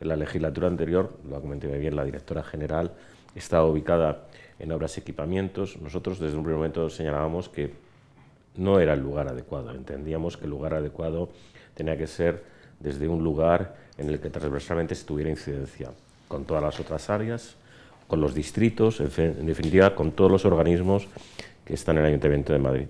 En la legislatura anterior, lo ha comentado bien la directora general, estaba ubicada en obras y equipamientos. Nosotros desde un primer momento señalábamos que no era el lugar adecuado. Entendíamos que el lugar adecuado tenía que ser desde un lugar en el que transversalmente se tuviera incidencia con todas las otras áreas, con los distritos, en definitiva, con todos los organismos que están en el Ayuntamiento de Madrid.